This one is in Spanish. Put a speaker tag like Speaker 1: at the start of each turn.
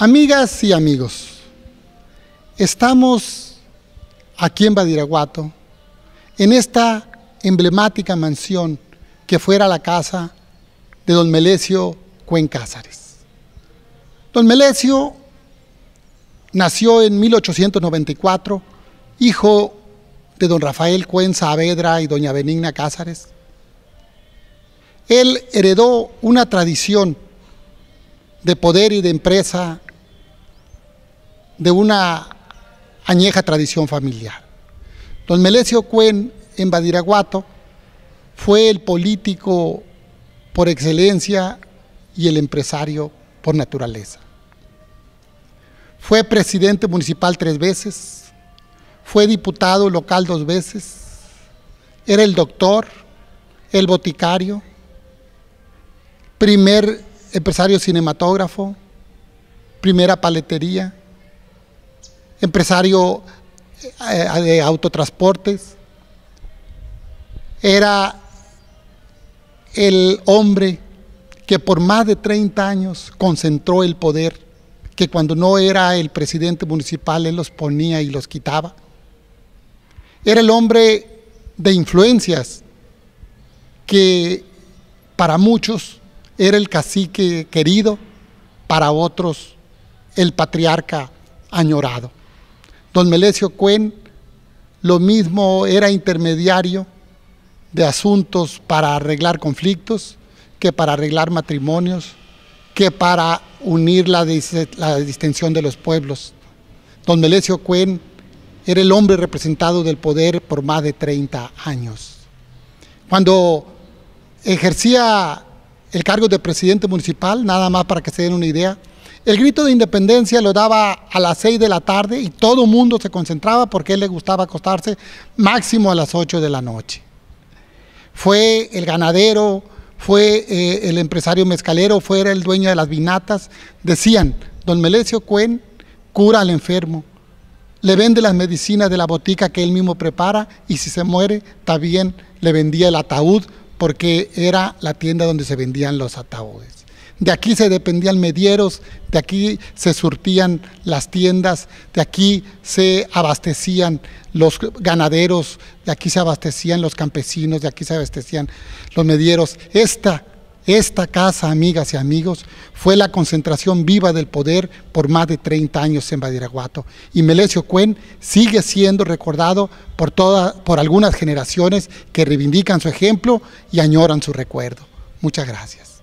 Speaker 1: Amigas y amigos, estamos aquí en Badiraguato, en esta emblemática mansión que fuera la casa de don Melesio Cuencázares. Don Melesio nació en 1894, hijo de don Rafael Cuen Saavedra y doña Benigna Cázares. Él heredó una tradición de poder y de empresa de una añeja tradición familiar. Don Melesio Cuen en Badiraguato fue el político por excelencia y el empresario por naturaleza. Fue presidente municipal tres veces, fue diputado local dos veces, era el doctor, el boticario, primer empresario cinematógrafo, primera paletería, empresario eh, eh, de autotransportes, era el hombre que por más de 30 años concentró el poder, que cuando no era el presidente municipal él los ponía y los quitaba. Era el hombre de influencias que para muchos era el cacique querido, para otros el patriarca añorado. Don Melesio Cuen lo mismo era intermediario de asuntos para arreglar conflictos, que para arreglar matrimonios, que para unir la, distensión de los pueblos. Don Melesio Cuen era el hombre representado del poder por más de 30 años. Cuando ejercía el cargo de presidente municipal, nada más para que se den una idea, el grito de independencia lo daba a las 6 de la tarde y todo el mundo se concentraba porque él le gustaba acostarse máximo a las 8 de la noche. Fue el ganadero, fue eh, el empresario mezcalero, fue el dueño de las vinatas. Decían, don Melesio Cuen cura al enfermo, le vende las medicinas de la botica que él mismo prepara y si se muere también le vendía el ataúd porque era la tienda donde se vendían los ataúdes de aquí se dependían medieros, de aquí se surtían las tiendas, de aquí se abastecían los ganaderos, de aquí se abastecían los campesinos, de aquí se abastecían los medieros. Esta, esta casa, amigas y amigos, fue la concentración viva del poder por más de 30 años en Badiraguato. Y Melesio Cuen sigue siendo recordado por, por algunas generaciones que reivindican su ejemplo y añoran su recuerdo. Muchas gracias.